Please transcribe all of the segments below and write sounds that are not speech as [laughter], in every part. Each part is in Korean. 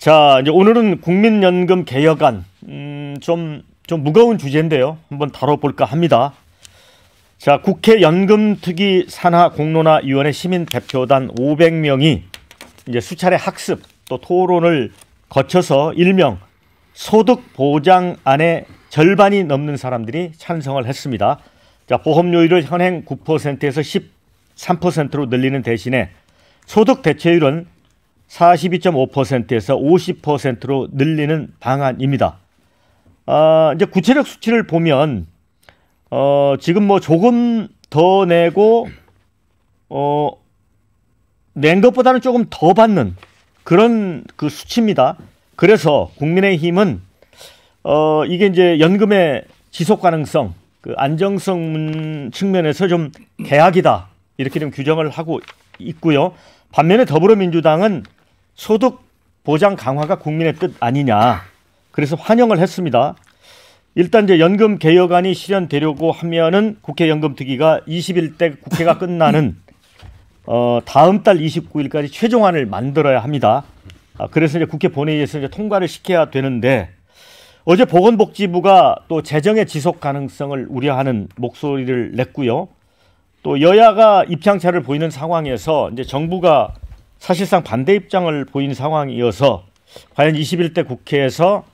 자, 이제 오늘은 국민연금 개혁안 음, 좀, 좀 무거운 주제인데요. 한번 다뤄볼까 합니다. 자, 국회 연금특위 산하 공론화 위원회 시민 대표단 500명이 이제 수차례 학습 또 토론을 거쳐서 일명 소득 보장안에 절반이 넘는 사람들이 찬성을 했습니다. 자, 보험료율을 현행 9%에서 13%로 늘리는 대신에 소득 대체율은 42.5%에서 50%로 늘리는 방안입니다. 아, 이제 구체적 수치를 보면 어, 지금 뭐 조금 더 내고 어, 낸 것보다는 조금 더 받는 그런 그 수치입니다. 그래서 국민의힘은 어, 이게 이제 연금의 지속 가능성, 그 안정성 측면에서 좀 계약이다 이렇게 좀 규정을 하고 있고요. 반면에 더불어민주당은 소득 보장 강화가 국민의 뜻 아니냐. 그래서 환영을 했습니다. 일단 이제 연금 개혁안이 실현되려고 하면은 국회 연금특위가 21대 국회가 끝나는 어, 다음 달 29일까지 최종안을 만들어야 합니다. 아, 그래서 이제 국회 본회의에서 이제 통과를 시켜야 되는데 어제 보건복지부가 또 재정의 지속 가능성을 우려하는 목소리를 냈고요. 또 여야가 입장차를 보이는 상황에서 이제 정부가 사실상 반대 입장을 보인 상황이어서 과연 21대 국회에서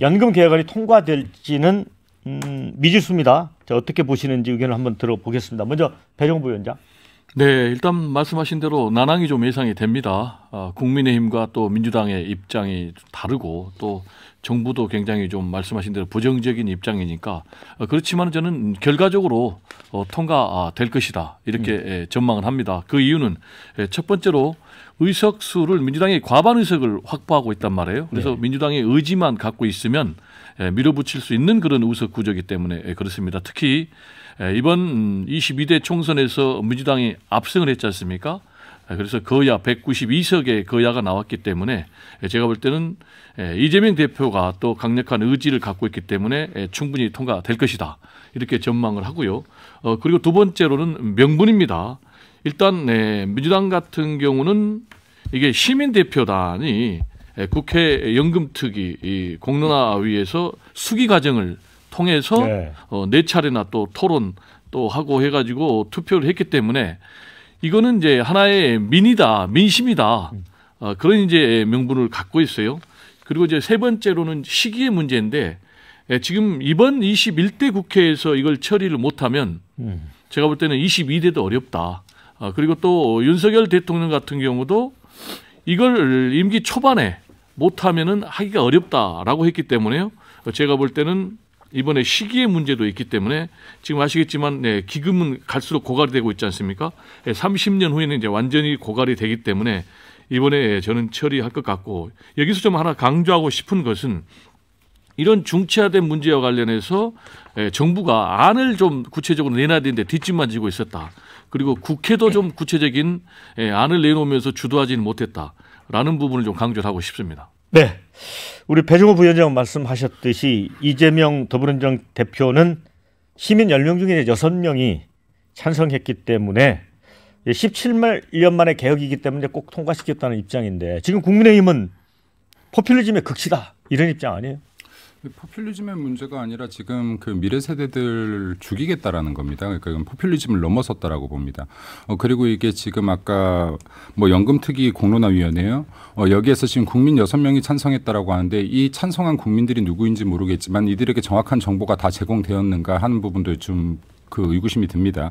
연금 개혁안이 통과될지는 음, 미지수입니다. 어떻게 보시는지 의견을 한번 들어보겠습니다. 먼저 배정부 위원장. 네, 일단 말씀하신 대로 난항이 좀 예상이 됩니다. 아, 국민의힘과 또 민주당의 입장이 다르고 또 정부도 굉장히 좀 말씀하신 대로 부정적인 입장이니까 아, 어, 그렇지만 저는 결과적으로 어, 통과될 것이다 이렇게 음. 예, 전망을 합니다. 그 이유는 예, 첫 번째로 의석 수를 민주당이 과반 의석을 확보하고 있단 말이에요. 그래서 네. 민주당의 의지만 갖고 있으면 밀어붙일 수 있는 그런 의석 구조이기 때문에 그렇습니다. 특히 이번 22대 음, 총선에서 민주당이 압승을 했지 않습니까? 그래서 거야 192석의 거야가 나왔기 때문에 제가 볼 때는 이재명 대표가 또 강력한 의지를 갖고 있기 때문에 충분히 통과될 것이다. 이렇게 전망을 하고요. 어, 그리고 두 번째로는 명분입니다. 일단 네, 민주당 같은 경우는 이게 시민 대표단이 예, 국회 연금특위 공론화위에서 수기 과정을 통해서 네. 어, 네 차례나 또 토론 또 하고 해가지고 투표를 했기 때문에 이거는 이제 하나의 민이다 민심이다 음. 어, 그런 이제 명분을 갖고 있어요. 그리고 이제 세 번째로는 시기의 문제인데 예, 지금 이번 21대 국회에서 이걸 처리를 못하면 음. 제가 볼 때는 22대도 어렵다. 아, 그리고 또 윤석열 대통령 같은 경우도 이걸 임기 초반에 못하면은 하기가 어렵다라고 했기 때문에요. 제가 볼 때는 이번에 시기의 문제도 있기 때문에 지금 아시겠지만 네, 기금은 갈수록 고갈이 되고 있지 않습니까? 네, 예, 30년 후에는 이제 완전히 고갈이 되기 때문에 이번에 저는 처리할 것 같고 여기서 좀 하나 강조하고 싶은 것은 이런 중체화된 문제와 관련해서 예, 정부가 안을 좀 구체적으로 내놔야 되는데 뒷짐만 지고 있었다. 그리고 국회도 좀 구체적인 예, 안을 내놓으면서 주도하지는 못했다라는 부분을 좀 강조를 하고 싶습니다. 네. 우리 배종호 부위원장 말씀하셨듯이 이재명 더불어민주당 대표는 시민 10명 중에 6명이 찬성했기 때문에 17년 만에 개혁이기 때문에 꼭 통과시켰다는 입장인데 지금 국민의힘은 포퓰리즘의 극치다 이런 입장 아니에요? 포퓰리즘의 문제가 아니라 지금 그 미래 세대들 죽이겠다라는 겁니다. 그러니까 포퓰리즘을 넘어섰다라고 봅니다. 어, 그리고 이게 지금 아까 뭐 연금특위 공론화위원회요. 어, 여기에서 지금 국민 여 명이 찬성했다라고 하는데 이 찬성한 국민들이 누구인지 모르겠지만 이들에게 정확한 정보가 다 제공되었는가 하는 부분도 좀그 의구심이 듭니다.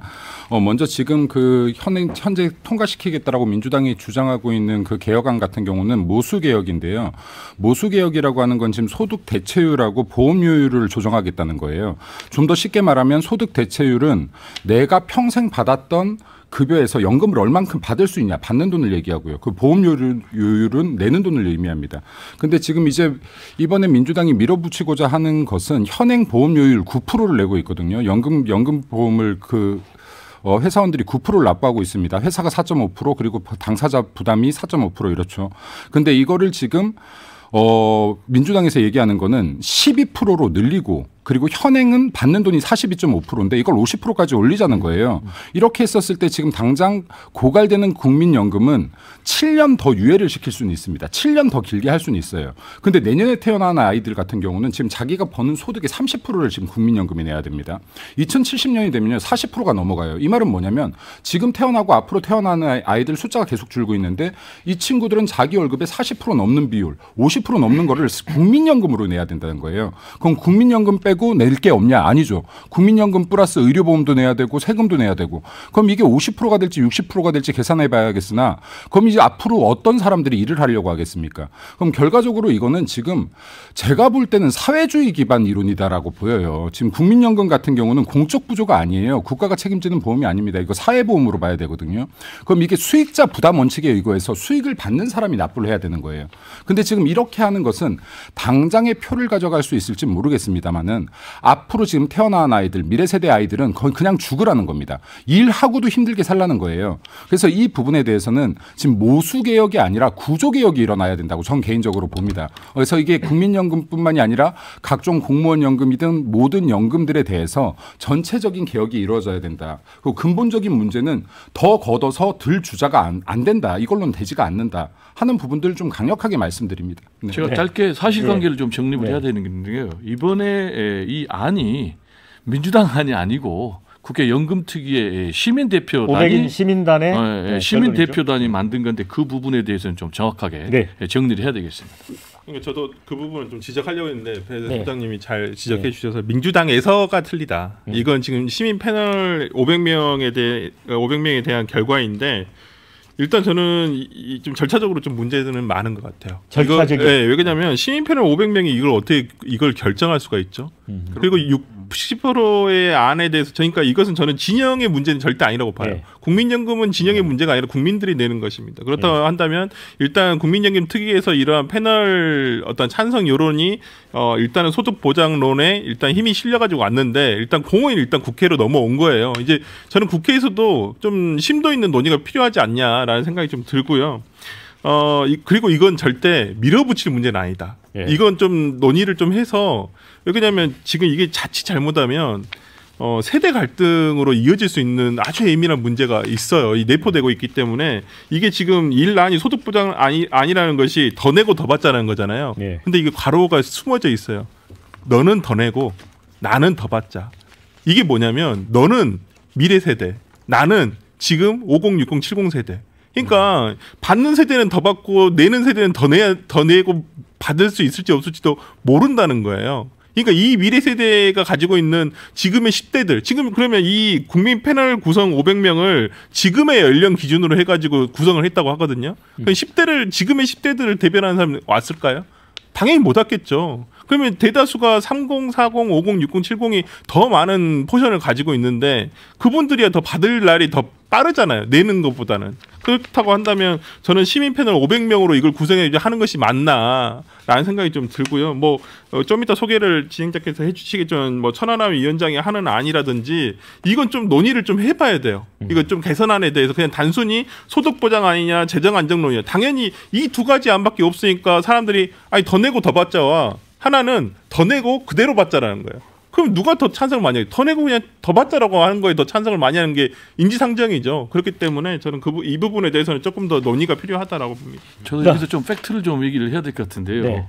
어, 먼저 지금 그 현행 현재 통과시키겠다라고 민주당이 주장하고 있는 그 개혁안 같은 경우는 모수 개혁인데요. 모수 개혁이라고 하는 건 지금 소득 대체율하고 보험료율을 조정하겠다는 거예요. 좀 더 쉽게 말하면 소득 대체율은 내가 평생 받았던 급여에서 연금을 얼만큼 받을 수 있냐 받는 돈을 얘기하고요. 그 보험료율은 내는 돈을 의미합니다. 근데 지금 이제 이번에 민주당이 밀어붙이고자 하는 것은 현행 보험료율 9%를 내고 있거든요. 연금 연금 보험을 그 어, 회사원들이 9%를 납부하고 있습니다. 회사가 4.5% 그리고 당사자 부담이 4.5% 이렇죠. 근데 이거를 지금 어, 민주당에서 얘기하는 거는 12%로 늘리고 그리고 현행은 받는 돈이 42.5%인데 이걸 50%까지 올리자는 거예요. 이렇게 했었을 때 지금 당장 고갈되는 국민연금은 7년 더 유예를 시킬 수는 있습니다. 7년 더 길게 할 수는 있어요. 근데 내년에 태어난 아이들 같은 경우는 지금 자기가 버는 소득의 30%를 지금 국민연금이 내야 됩니다. 2070년이 되면 40%가 넘어가요. 이 말은 뭐냐면 지금 태어나고 앞으로 태어나는 아이들 숫자가 계속 줄고 있는데 이 친구들은 자기 월급의 40% 넘는 비율, 50% 넘는 거를 국민연금으로 내야 된다는 거예요. 그럼 국민연금 빼 빼고 낼게 없냐? 아니죠. 국민연금 플러스 의료보험도 내야 되고 세금도 내야 되고. 그럼 이게 50%가 될지 60%가 될지 계산해 봐야겠으나 그럼 이제 앞으로 어떤 사람들이 일을 하려고 하겠습니까? 그럼 결과적으로 이거는 지금 제가 볼 때는 사회주의 기반 이론이다라고 보여요. 지금 국민연금 같은 경우는 공적 부조가 아니에요. 국가가 책임지는 보험이 아닙니다. 이거 사회보험으로 봐야 되거든요. 그럼 이게 수익자 부담 원칙에 의거해서 수익을 받는 사람이 납부를 해야 되는 거예요. 근데 지금 이렇게 하는 것은 당장의 표를 가져갈 수 있을지 모르겠습니다만은 보면 앞으로 지금 태어난 아이들 미래 세대 아이들은 거의 그냥 죽으라는 겁니다. 일하고도 힘들게 살라는 거예요. 그래서 이 부분에 대해서는 지금 모수 개혁이 아니라 구조 개혁이 일어나야 된다고 전 개인적으로 봅니다. 그래서 이게 국민연금뿐만이 아니라 각종 공무원 연금이든 모든 연금들에 대해서 전체적인 개혁이 이루어져야 된다. 그 근본적인 문제는 더 걷어서 들 주자가 안, 안 된다. 이걸로는 되지가 않는다. 하는 부분들을 좀 강력하게 말씀드립니다. 네. 제가 네. 짧게 사실관계를 네. 좀 정립을 네. 해야 되는 게요. 이번에 예, 이 안이 민주당 안이 아니고 국회 연금특위의 시민 대표단이 시민단의 어, 예, 네, 예, 시민 대표단이 네. 만든 건데 그 부분에 대해서는 좀 정확하게 네. 예, 정리를 해야 되겠습니다. 그러니까 저도 그 부분을 좀 지적하려고 했는데 배 네. 소장님이 잘 지적해 네. 주셔서 민주당에서가 틀리다. 네. 이건 지금 시민 패널 500명에 대해 500명에 대한 결과인데 일단 저는 이, 좀 절차적으로 좀 문제는 많은 것 같아요. 절차적인. 네, 왜냐하면 시민패널 500명이 이걸 어떻게 이걸 결정할 수가 있죠. 음. 그리고 10%의 안에 대해서 그러니까 이것은 저는 진영의 문제는 절대 아니라고 봐요. 네. 국민연금은 진영의 네. 문제가 아니라 국민들이 내는 것입니다. 그렇다고 네. 한다면 일단 국민연금 특위에서 이러한 패널 어떤 찬성 여론이 어 일단은 소득 보장론에 일단 힘이 실려 가지고 왔는데 일단 공원이 일단 국회로 넘어온 거예요. 이제 저는 국회에서도 좀 심도 있는 논의가 필요하지 않냐라는 생각이 좀 들고요. 어 그리고 이건 절대 밀어붙일 문제는 아니다. 예. 이건 좀 논의를 좀 해서 왜그러냐면 지금 이게 자칫 잘못하면 어, 세대 갈등으로 이어질 수 있는 아주 예민한 문제가 있어요. 이 내포되고 있기 때문에 이게 지금 일난이 소득 보장 아니 아니라는 것이 더 내고 더 받자는 라 거잖아요. 예. 근데 이게 과로가 숨어져 있어요. 너는 더 내고 나는 더 받자. 이게 뭐냐면 너는 미래 세대, 나는 지금 50, 60, 70 세대. 그러니까 받는 세대는 더 받고 내는 세대는 더 내야 더 내고 받을 수 있을지 없을지도 모른다는 거예요. 그러니까 이 미래 세대가 가지고 있는 지금의 10대들, 지금 그러면 이 국민 패널 구성 500명을 지금의 연령 기준으로 해가지고 구성을 했다고 하거든요. 그 10대를, 음. 지금의 10대들을 대변하는 사람 왔을까요? 당연히 못 왔겠죠. 그러면 대다수가 30, 40, 50, 60, 70이 더 많은 포션을 가지고 있는데 그분들이야 더 받을 날이 더 빠르잖아요. 내는 것보다는. 그렇다고 한다면 저는 시민 패널 500명으로 이걸 구성해 하는 것이 맞나라는 생각이 좀 들고요. 뭐좀 어, 이따 소개를 진행자께서 해주시겠지만 뭐 천안함 위원장이 하는 안이라든지 이건 좀 논의를 좀 해봐야 돼요. 음. 이거 좀 개선안에 대해서 그냥 단순히 소득 보장 아니냐 재정 안정론이냐 당연히 이 두 가지 안밖에 없으니까 사람들이 아니 더 내고 더 받자와 하나는 더 내고 그대로 받자라는 거예요. 그럼 누가 더 찬성을 많이 해? 더 내고 그냥 더 받자라고 하는 거에 더 찬성을 많이 하는 게 인지상정이죠. 그렇기 때문에 저는 그, 이 부분에 대해서는 조금 더 논의가 필요하다라고 봅니다. 저는 여기서 좀 팩트를 좀 얘기를 해야 될 것 같은데요. 네.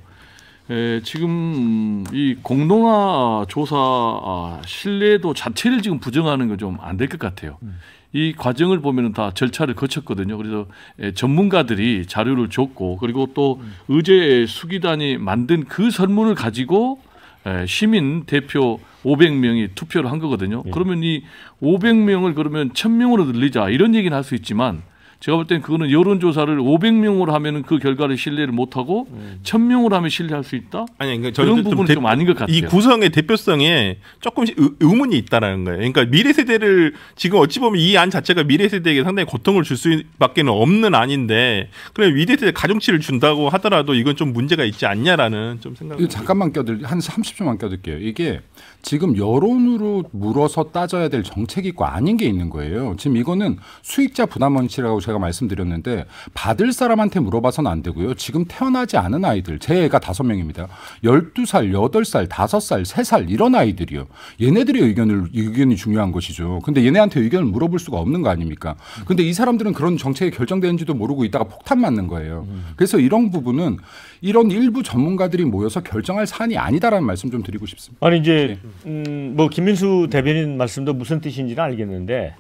에, 예, 지금 이 공론화 조사 아, 신뢰도 자체를 지금 부정하는 건좀안 될 것 같아요. 음. 이 과정을 보면은 다 절차를 거쳤거든요. 그래서 예, 전문가들이 자료를 줬고 그리고 또 의제 수기단이 만든 그 설문을 가지고 예, 시민 대표 500명이 투표를 한 거거든요. 예. 그러면 이 500명을 그러면 1000명으로 늘리자 이런 얘기는 할 수 있지만 제가 볼땐 그거는 여론조사를 500명으로 하면은 그 결과를 신뢰를 못하고 음. 1000명으로 하면 신뢰할 수 있다? 아니, 그러니까 그런 부분은 대, 좀 아닌 것 같아요. 이 구성의 대표성에 조금씩 의, 의문이 있다라는 거예요. 그러니까 미래 세대를 지금 어찌 보면 이 안 자체가 미래 세대에게 상당히 고통을 줄 수밖에 없는 안인데 그래 미래 세대 가중치를 준다고 하더라도 이건 좀 문제가 있지 않냐라는 좀 생각. 을 잠깐만 껴들 한 30초만 껴들게요. 이게 지금 여론으로 물어서 따져야 될 정책 있고 아닌 게 있는 거예요. 지금 이거는 수익자 부담 원칙이라고 제가 제가 말씀드렸는데 받을 사람한테 물어봐서는 안 되고요. 지금 태어나지 않은 아이들, 제 애가 다섯 명입니다. 1 2살8살5살3살 이런 아이들이요. 얘네들의 의견을 의견이 중요한 것이죠. 근데 얘네한테 의견을 물어볼 수가 없는 거 아닙니까? 근데 이 사람들은 그런 정책이 결정되는지도 모르고 있다가 폭탄 맞는 거예요. 그래서 이런 부분은 이런 일부 전문가들이 모여서 결정할 사안이 아니다라는 말씀 좀 드리고 싶습니다. 아니 이제 네. 음, 뭐 김민수 대변인 말씀도 무슨 뜻인지는 알겠는데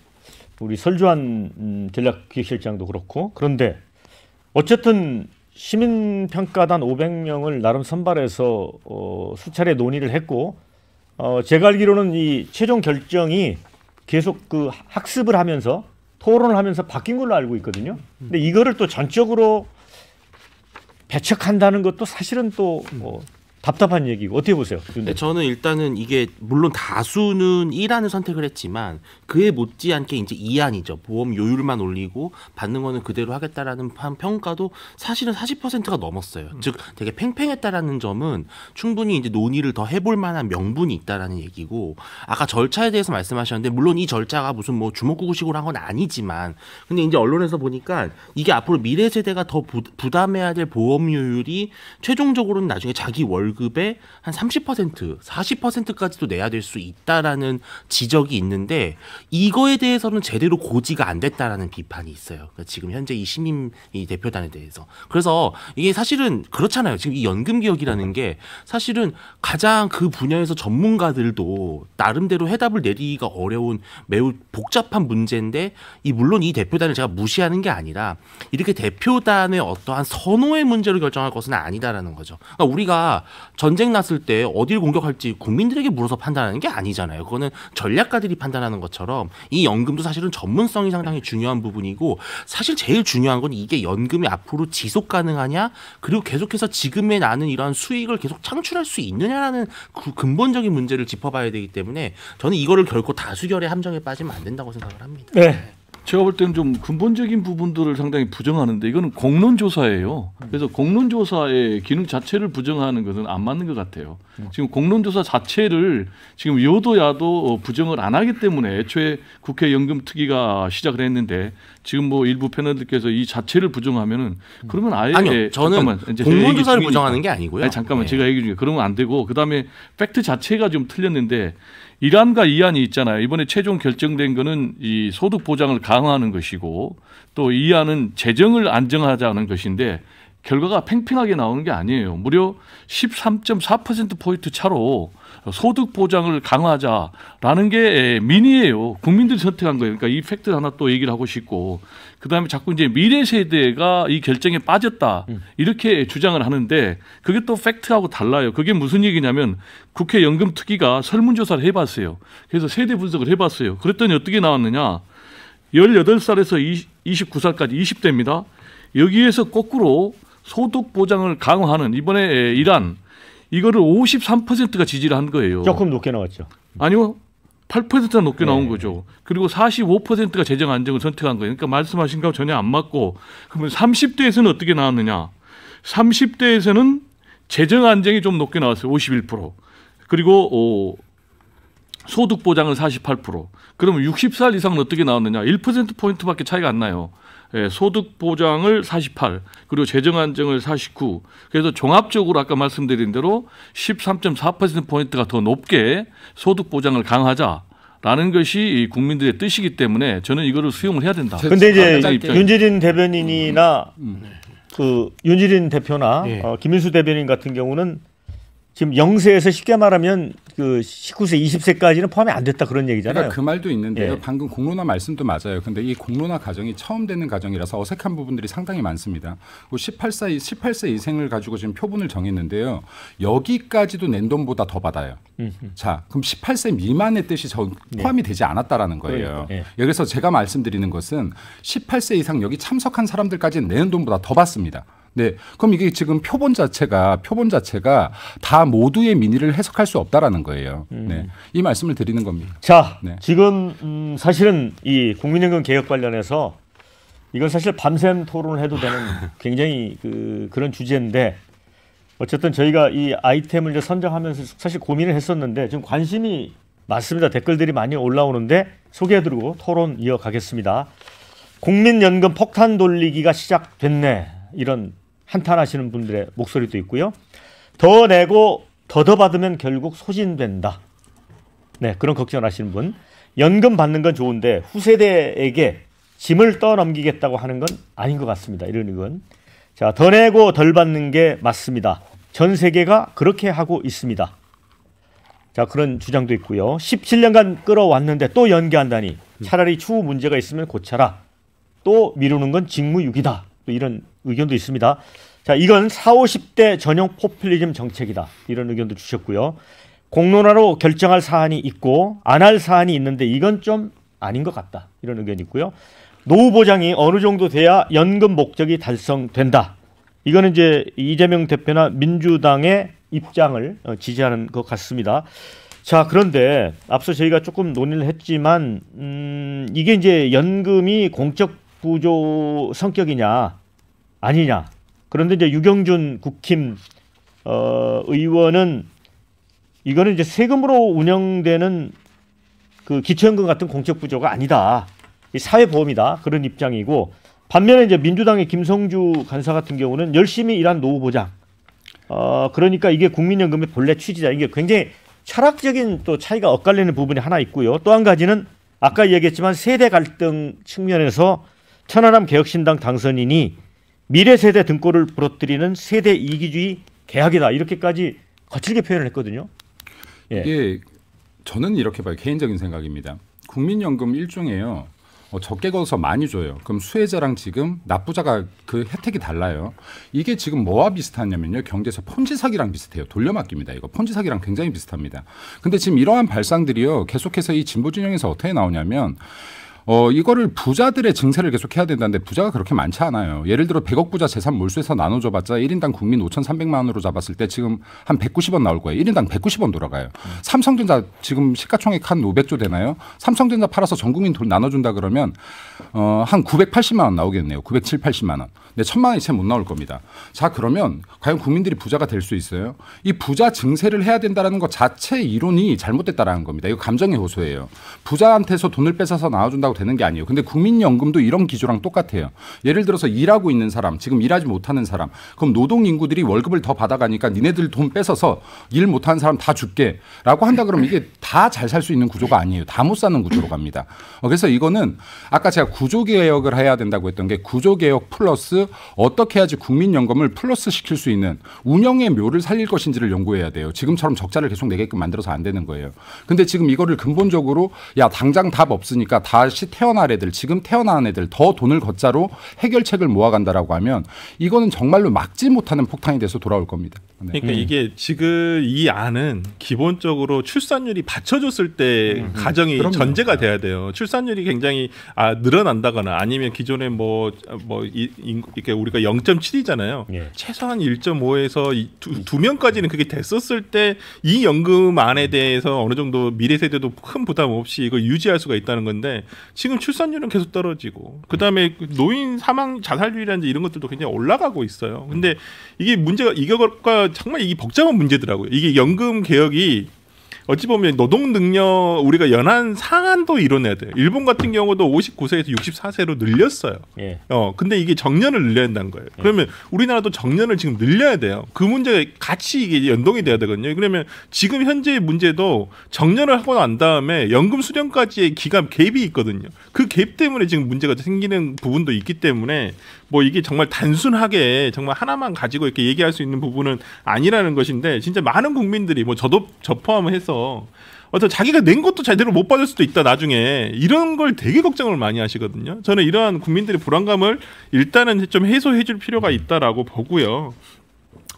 우리 설주한 음, 전략기획실장도 그렇고 그런데 어쨌든 시민평가단 500명을 나름 선발해서 어, 수차례 논의를 했고 어, 제가 알기로는 이 최종 결정이 계속 그 학습을 하면서 토론을 하면서 바뀐 걸로 알고 있거든요. 근데 이거를 또 전적으로 배척한다는 것도 사실은 또 어, 답답한 얘기고 어떻게 보세요? 근데 저는 일단은 이게 물론 다수는 1안을 선택을 했지만 그에 못지않게 이제 2안이죠. 보험 요율만 올리고 받는 거는 그대로 하겠다라는 평가도 사실은 40%가 넘었어요. 음. 즉 되게 팽팽했다라는 점은 충분히 이제 논의를 더 해볼 만한 명분이 있다라는 얘기고 아까 절차에 대해서 말씀하셨는데 물론 이 절차가 무슨 뭐 주먹구구식으로 한 건 아니지만 근데 이제 언론에서 보니까 이게 앞으로 미래 세대가 더 부담해야 될 보험 요율이 최종적으로는 나중에 자기 월 월급의 한 30%, 40%까지도 내야 될 수 있다라는 지적이 있는데 이거에 대해서는 제대로 고지가 안 됐다라는 비판이 있어요. 그러니까 지금 현재 이 신임 이 대표단에 대해서. 그래서 이게 사실은 그렇잖아요. 지금 이 연금 개혁이라는 게 사실은 가장 그 분야에서 전문가들도 나름대로 해답을 내리기가 어려운 매우 복잡한 문제인데 이 물론 이 대표단을 제가 무시하는 게 아니라 이렇게 대표단의 어떠한 선호의 문제로 결정할 것은 아니다라는 거죠. 그러니까 우리가 전쟁 났을 때 어디를 공격할지 국민들에게 물어서 판단하는 게 아니잖아요. 그거는 전략가들이 판단하는 것처럼 이 연금도 사실은 전문성이 상당히 중요한 부분이고 사실 제일 중요한 건 이게 연금이 앞으로 지속 가능하냐 그리고 계속해서 지금에 나는 이러한 수익을 계속 창출할 수 있느냐라는 그 근본적인 문제를 짚어봐야 되기 때문에 저는 이거를 결코 다수결의 함정에 빠지면 안 된다고 생각을 합니다. 네. 제가 볼 때는 좀 근본적인 부분들을 상당히 부정하는데 이거는 공론조사예요. 그래서 공론조사의 기능 자체를 부정하는 것은 안 맞는 것 같아요. 네. 지금 공론조사 자체를 지금 여도야도 어, 부정을 안 하기 때문에 애초에 국회 연금특위가 시작을 했는데 지금 뭐 일부 패널들께서 이 자체를 부정하면은 음. 그러면 아예 아니요, 예, 저는 공론조사를 부정하는 게 아니고요. 아니, 잠깐만 네. 제가 얘기 중에 그러면 안 되고 그다음에 팩트 자체가 좀 틀렸는데 일안과 이안이 있잖아요. 이번에 최종 결정된 거는 이 소득 보장을 강화하는 것이고 또 이안은 재정을 안정하자는 것인데 결과가 팽팽하게 나오는 게 아니에요. 무려 13.4% 포인트 차로 소득 보장을 강화하자라는 게민의에요 예, 국민들이 선택한 거예요. 그러니까 이 팩트 하나 또 얘기를 하고 싶고 그다음에 자꾸 이제 미래 세대가 이 결정에 빠졌다 음. 이렇게 주장을 하는데 그게 또 팩트하고 달라요. 그게 무슨 얘기냐면 국회 연금 특위가 설문조사를 해봤어요. 그래서 세대 분석을 해봤어요. 그랬더니 어떻게 나왔느냐? 18살에서 29살까지 20대입니다. 여기에서 거꾸로 소득 보장을 강화하는 이번에 예, 이란 이거를 53%가 지지를 한 거예요. 조금 높게 나왔죠. 아니요. 8%나 높게 네. 나온 거죠. 그리고 45%가 재정 안정을 선택한 거예요. 그러니까 말씀하신 거 전혀 안 맞고 그러면 30대에서는 어떻게 나왔느냐? 30대에서는 재정 안정이 좀 높게 나왔어요. 51%. 그리고 어, 소득 보장은 48%. 그러면 60살 이상은 어떻게 나왔느냐? 1% 포인트밖에 차이가 안 나요. 예, 소득 보장을 48, 그리고 재정 안정을 49. 그래서 종합적으로 아까 말씀드린 대로 13.4% 포인트가 더 높게 소득 보장을 강하자 라는 것이 이 국민들의 뜻이기 때문에 저는 이거를 수용을 해야 된다. 근데 이제 윤재린 대변인이나 음, 음. 그윤재린 대표나 네. 어, 김인수 대변인 같은 경우는 지금 영세에서 쉽게 말하면 그 19세, 20세까지는 포함이 안 됐다 그런 얘기잖아요. 그러니까 그 말도 있는데요. 예. 방금 공론화 말씀도 맞아요. 근데 이 공론화 과정이 처음 되는 과정이라서 어색한 부분들이 상당히 많습니다. 18세, 그 18세 이생을 가지고 지금 표본을 정했는데요. 여기까지도 낸돈보다 더 받아요. 음흠. 자, 그럼 18세 미만의 뜻이 저, 네. 포함이 네. 되지 않았다라는 거예요. 네. 그러니까, 여기서 예. 예, 제가 말씀드리는 것은 18세 이상 여기 참석한 사람들까지 내는 돈보다 더 받습니다. 네. 그럼 이게 지금 표본 자체가 표본 자체가 다 모두의 민의를 해석할 수 없다라는 거예요. 음. 네. 이 말씀을 드리는 겁니다. 자, 네. 지금 음, 사실은 이 국민연금 개혁 관련해서 이건 사실 밤샘 토론을 해도 되는 [laughs] 굉장히 그 그런 주제인데 어쨌든 저희가 이 아이템을 이제 선정하면서 사실 고민을 했었는데 지금 관심이 많습니다. 댓글들이 많이 올라오는데 소개해드리고 토론 이어가겠습니다. 국민연금 폭탄 돌리기가 시작됐네. 이런 한탄하시는 분들의 목소리도 있고요. 더 내고 더 더 받으면 결국 소진된다. 네, 그런 걱정하시는 분. 연금 받는 건 좋은데 후세대에게 짐을 떠넘기겠다고 하는 건 아닌 것 같습니다. 이런 건. 자, 더 내고 덜 받는 게 맞습니다. 전 세계가 그렇게 하고 있습니다. 자, 그런 주장도 있고요. 17년간 끌어왔는데 또 연기한다니 차라리 추후 문제가 있으면 고쳐라. 또 미루는 건 직무유기다. 또 이런 의견도 있습니다. 자, 이건 4, 50대 전용 포퓰리즘 정책이다. 이런 의견도 주셨고요. 공론화로 결정할 사안이 있고 안 할 사안이 있는데 이건 좀 아닌 것 같다. 이런 의견이 있고요. 노후 보장이 어느 정도 돼야 연금 목적이 달성된다. 이거는 이제 이재명 대표나 민주당의 입장을 어, 지지하는 것 같습니다. 자, 그런데 앞서 저희가 조금 논의를 했지만 음, 이게 이제 연금이 공적 구조 성격이냐 아니냐. 그런데 이제 유경준 국힘 어, 의원은 이거는 이제 세금으로 운영되는 그 기초연금 같은 공적 구조가 아니다. 사회보험이다. 그런 입장이고 반면에 이제 민주당의 김성주 간사 같은 경우는 열심히 일한 노후 보장. 어, 그러니까 이게 국민연금의 본래 취지다. 이게 굉장히 철학적인 또 차이가 엇갈리는 부분이 하나 있고요. 또 한 가지는 아까 얘기했지만 세대 갈등 측면에서 천하람 개혁신당 당선인이 미래 세대 등골을 부러뜨리는 세대 이기주의 개학이다 이렇게까지 거칠게 표현을 했거든요. 예. 예 저는 이렇게 봐요. 개인적인 생각입니다. 국민연금 일종예요. 어, 적게 걷어서 많이 줘요. 그럼 수혜자랑 지금 납부자가 그 혜택이 달라요. 이게 지금 뭐와 비슷하냐면요. 경제에서 폰지 사기랑 비슷해요. 돌려막기입니다. 이거 폰지 사기랑 굉장히 비슷합니다. 근데 지금 이러한 발상들이요. 계속해서 이 진보 진영에서 어떻게 나오냐면 어, 이거를 부자들의 증세를 계속 해야 된다는데 부자가 그렇게 많지 않아요. 예를 들어 100억 부자 재산 몰수해서 나눠줘 봤자 1인당 국민 5,300만 원으로 잡았을 때 지금 한 190원 나올 거예요. 1인당 190원 돌아가요. 음. 삼성전자 지금 시가총액 한 500조 되나요? 삼성전자 팔아서 전 국민 돈 나눠준다 그러면 어, 한 980만 원 나오겠네요. 9 7 80만 원. 근데 천만 원이 채 못 나올 겁니다. 자 그러면 과연 국민들이 부자가 될 수 있어요? 이 부자 증세를 해야 된다는것 자체 이론이 잘못됐다라는 겁니다. 이거 감정의 호소예요. 부자한테서 돈을 뺏어서 나눠준다고 되는 게 아니에요. 근데 국민연금도 이런 기조랑 똑같아요. 예를 들어서 일하고 있는 사람, 지금 일하지 못하는 사람, 그럼 노동 인구들이 월급을 더 받아가니까 니네들 돈 뺏어서 일 못하는 사람 다 줄게라고 한다 그러면 이게 다잘살수 있는 구조가 아니에요. 다 못 사는 구조로 갑니다. 어, 그래서 이거는 아까 제가 구조 개혁을 해야 된다고 했던 게 구조 개혁 플러스 어떻게 해야지 국민연금을 플러스 시킬 수 있는 운영의 묘를 살릴 것인지를 연구해야 돼요. 지금처럼 적자를 계속 내게끔 만들어서 안 되는 거예요. 근데 지금 이거를 근본적으로 야 당장 답 없으니까 다시 태어날 애들 지금 태어난 애들 더 돈을 걷자로 해결책을 모아간다라고 하면 이거는 정말로 막지 못하는 폭탄이 돼서 돌아올 겁니다. 네. 그러니까 음. 이게 지금 이 안은 기본적으로 출산율이 받쳐줬을 때 음, 음, 가정이 그럼요. 전제가 네. 돼야 돼요. 출산율이 굉장히 아, 늘어난다거나 아니면 기존에 뭐뭐 뭐, 뭐 이렇게 우리가 0.7이잖아요. 예. 최소한 1.5에서 2 음. 명까지는 그게 됐었을 때 이 연금 안에 대해서 어느 정도 미래 세대도 큰 부담 없이 이걸 유지할 수가 있다는 건데 지금 출산율은 계속 떨어지고 그다음에 노인 사망 자살률이라든지 이런 것들도 굉장히 올라가고 있어요. 근데 이게 문제가 이거가 정말 이게 복잡한 문제더라고요. 이게 연금 개혁이 어찌 보면 노동 능력 우리가 연한 상한도 이뤄내야 돼요. 일본 같은 경우도 59세에서 64세로 늘렸어요. 예. 어 근데 이게 정년을 늘려야 한다는 거예요. 예. 그러면 우리나라도 정년을 지금 늘려야 돼요. 그 문제가 같이 이게 연동이 돼야 되거든요. 그러면 지금 현재의 문제도 정년을 하고 난 다음에 연금 수령까지의 기간 갭이 있거든요. 그 갭 때문에 지금 문제가 생기는 부분도 있기 때문에 뭐 이게 정말 단순하게 정말 하나만 가지고 이렇게 얘기할 수 있는 부분은 아니라는 것인데 진짜 많은 국민들이 뭐 저도 저 포함해서 어떤 자기가 낸 것도 제대로 못 받을 수도 있다 나중에 이런 걸 되게 걱정을 많이 하시거든요. 저는 이러한 국민들의 불안감을 일단은 좀 해소해줄 필요가 있다라고 보고요.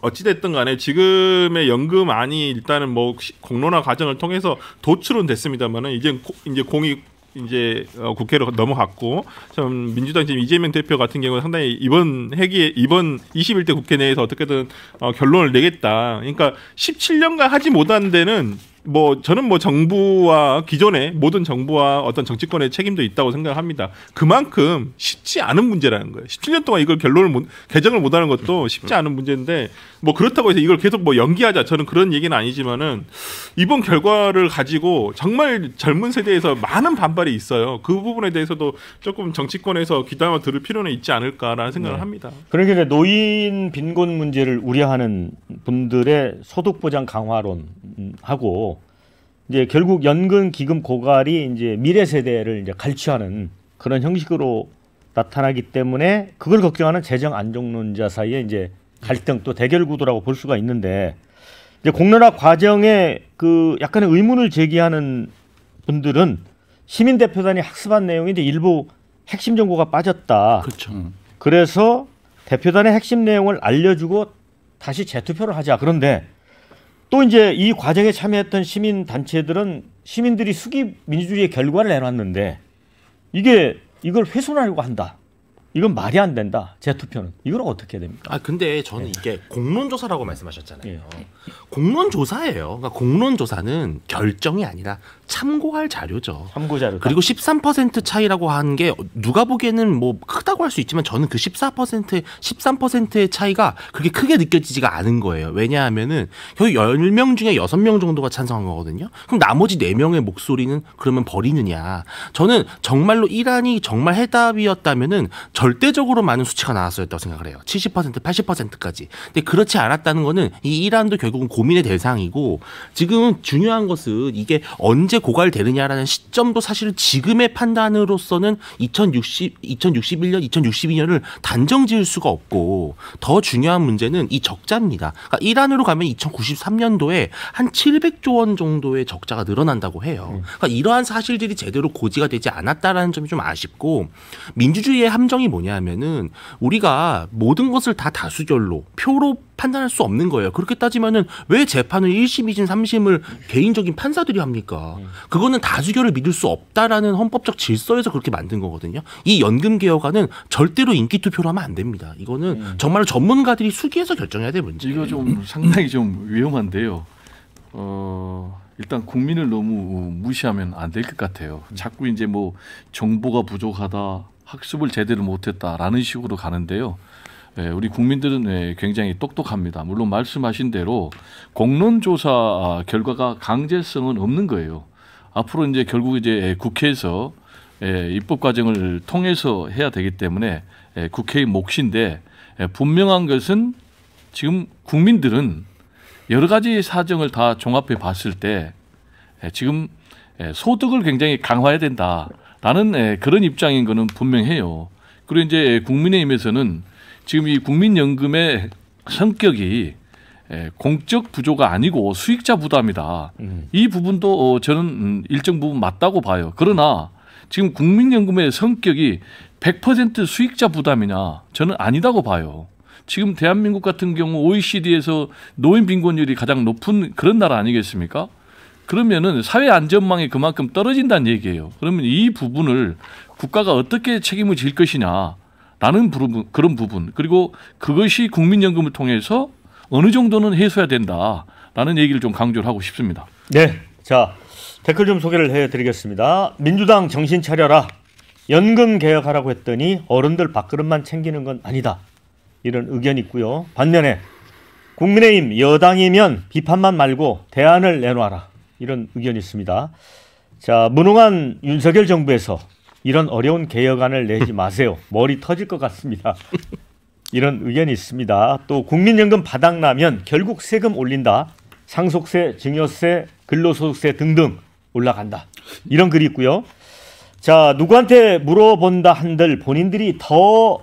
어찌됐든 간에 지금의 연금안이 일단은 뭐 공론화 과정을 통해서 도출은 됐습니다만은 이제 이제 공이 이제 어, 국회로 넘어갔고 참 민주당 지금 이재명 대표 같은 경우는 상당히 이번 회기 이번 21대 국회 내에서 어떻게든 어, 결론을 내겠다. 그러니까 17년간 하지 못한 데는 뭐 저는 뭐 정부와 기존의 모든 정부와 어떤 정치권의 책임도 있다고 생각합니다. 그만큼 쉽지 않은 문제라는 거예요. 17년 동안 이걸 결론을 못, 개정을 못 하는 것도 쉽지 않은 문제인데 뭐 그렇다고 해서 이걸 계속 뭐 연기하자 저는 그런 얘기는 아니지만은 이번 결과를 가지고 정말 젊은 세대에서 많은 반발이 있어요. 그 부분에 대해서도 조금 정치권에서 귀담아 들을 필요는 있지 않을까라는 생각을 네. 합니다. 그러니까 노인 빈곤 문제를 우려하는 분들의 소득 보장 강화론 하고 이제 결국 연금 기금 고갈이 이제 미래 세대를 이제 갈취하는 그런 형식으로 나타나기 때문에 그걸 걱정하는 재정 안정론자 사이에 이제 갈등 또 대결 구도라고 볼 수가 있는데 이제 공론화 과정에 그 약간의 의문을 제기하는 분들은 시민 대표단이 학습한 내용인데 일부 핵심 정보가 빠졌다. 그렇죠. 음. 그래서 대표단의 핵심 내용을 알려주고 다시 재투표를 하자. 그런데 또 이제 이 과정에 참여했던 시민 단체들은 시민들이 수기 민주주의의 결과를 내놨는데 이게 이걸 훼손하려고 한다. 이건 말이 안 된다. 제투표는 이건 어떻게 됩니까? 아 근데 저는 예. 이게 공론조사라고 말씀하셨잖아요. 네. 공론조사예요. 그러니까 공론조사는 결정이 아니라 참고할 자료죠. 참고 자료. 그리고 13% 차이라고 한게 누가 보기에는 뭐 크다고 할 수 있지만 저는 그14% 13%의 차이가 그게 크게 느껴지지가 않은 거예요. 왜냐하면은 결 10명 중에 6명 정도가 찬성한 거거든요. 그럼 나머지 4명의 목소리는 그러면 버리느냐? 저는 정말로 이란이 정말 해답이었다면은 절 절대적으로 많은 수치가 나왔었다고 생각을 해요. 70% 80%까지. 근데 그렇지 않았다는 거는 이 1안도 결국은 고민의 대상이고 지금 중요한 것은 이게 언제 고갈되느냐라는 시점도 사실 은 지금의 판단으로서는 2060 2061년 2062년을 단정 지을 수가 없고 더 중요한 문제는 이 적자입니다. 그러니까 1안으로 가면 2093년도에 한 700조 원 정도의 적자가 늘어난다고 해요. 음. 그러니까 이러한 사실들이 제대로 고지가 되지 않았다라는 점이 좀 아쉽고 민주주의의 함정이 뭐 뭐냐 하면은 우리가 모든 것을 다 다수결로 표로 판단할 수 없는 거예요. 그렇게 따지면은 왜 재판을 1심, 2심, 3심을 개인적인 판사들이 합니까? 그거는 다수결을 믿을 수 없다라는 헌법적 질서에서 그렇게 만든 거거든요. 이 연금 개혁안은 절대로 인기 투표로 하면 안 됩니다. 이거는 음. 정말 전문가들이 수기해서 결정해야 될 문제. 이거 좀 상당히 좀 위험한데요. 어, 일단 국민을 너무 무시하면 안 될 것 같아요. 자꾸 이제 뭐 정보가 부족하다. 학습을 제대로 못했다라는 식으로 가는데요. 예, 우리 국민들은 예, 굉장히 똑똑합니다. 물론 말씀하신 대로 공론조사 아, 결과가 강제성은 없는 거예요. 앞으로 이제 결국 이제 예, 국회에서 입법 과정을 통해서 해야 되기 때문에 국회의 몫인데 분명한 것은 지금 국민들은 여러 가지 사정을 다 종합해 봤을 때 지금 소득을 굉장히 강화해야 된다. 라는 예, 그런 입장인 것은 분명해요. 그리고 이제 국민의힘에서는 지금 이 국민연금의 성격이 예, 공적 부조가 아니고 수익자 부담이다. 음. 이 부분도 어, 저는 음, 일정 부분 맞다고 봐요. 그러나 지금 국민연금의 성격이 100% 수익자 부담이냐? 저는 아니다고 봐요. 지금 대한민국 같은 경우 OECD에서 노인 빈곤율이 가장 높은 그런 나라 아니겠습니까? 그러면은 사회 안전망이 그만큼 떨어진다는 얘기예요. 그러면 이 부분을 국가가 어떻게 책임을 질 것이냐. 라는 부분, 그런 부분. 그리고 그것이 국민연금을 통해서 어느 정도는 해소해야 된다라는 얘기를 좀 강조를 하고 싶습니다. 네. 자, 댓글 좀 소개를 해 드리겠습니다. 민주당 정신 차려라. 연금 개혁하라고 했더니 어른들 밥그릇만 챙기는 건 아니다. 이런 의견이 있고요. 반면에 국민의힘 여당이면 비판만 말고 대안을 내놓아라. 이런 의견이 있습니다. 자, 무능한 윤석열 정부에서 이런 어려운 개혁안을 내지 마세요. [laughs] 머리 터질 것 같습니다. 이런 의견이 있습니다. 또 국민연금 바닥나면 결국 세금 올린다. 상속세, 증여세, 근로소득세 등등 올라간다. 이런 글이 있고요. 자, 누구한테 물어본다 한들 본인들이 더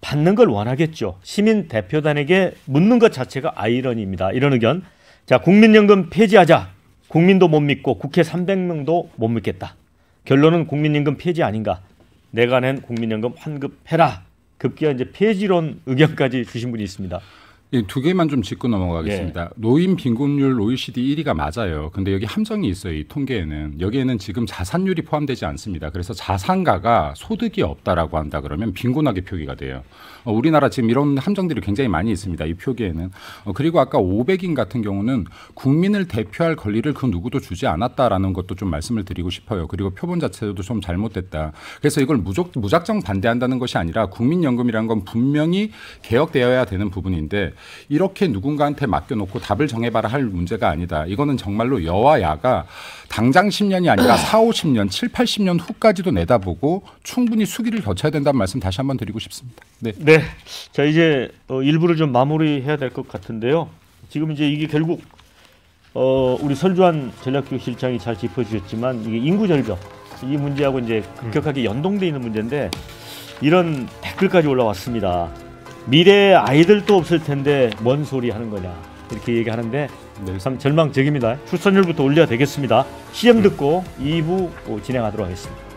받는 걸 원하겠죠. 시민 대표단에게 묻는 것 자체가 아이러니입니다. 이런 의견. 자, 국민연금 폐지하자. 국민도 못 믿고 국회 300명도 못 믿겠다. 결론은 국민연금 폐지 아닌가. 내가 낸 국민연금 환급해라. 급기야 이제 폐지론 의견까지 주신 분이 있습니다. 예, 두 개만 좀 짚고 넘어가겠습니다. 예. 노인 빈곤율 OECD 1위가 맞아요. 근데 여기 함정이 있어요. 이 통계에는 여기에는 지금 자산율이 포함되지 않습니다. 그래서 자산가가 소득이 없다라고 한다 그러면 빈곤하게 표기가 돼요. 어, 우리나라 지금 이런 함정들이 굉장히 많이 있습니다. 이 표기에는. 어, 그리고 아까 500인 같은 경우는 국민을 대표할 권리를 그 누구도 주지 않았다라는 것도 좀 말씀을 드리고 싶어요. 그리고 표본 자체도 좀 잘못됐다. 그래서 이걸 무적, 무작정 반대한다는 것이 아니라 국민연금이란 건 분명히 개혁되어야 되는 부분인데 이렇게 누군가한테 맡겨놓고 답을 정해봐라 할 문제가 아니다. 이거는 정말로 여와 야가 당장 10년이 아니라 4, 50년, 7, 80년 후까지도 내다보고 충분히 수기를 거쳐야 된다는 말씀 다시 한번 드리고 싶습니다. 네. 네. 네. 자, 이제 어, 일부를 좀 마무리해야 될 것 같은데요. 지금 이제 이게 결국 어, 우리 설주한 전략교육실장이 잘 짚어주셨지만 이게 인구 절벽 이 문제하고 이제 급격하게 연동돼 있는 문제인데 이런 댓글까지 올라왔습니다. 미래에 아이들도 없을 텐데 뭔 소리 하는 거냐 이렇게 얘기하는데 네. 참 절망적입니다. 출산율부터 올려야 되겠습니다. CM 음. 듣고 2부 어, 진행하도록 하겠습니다.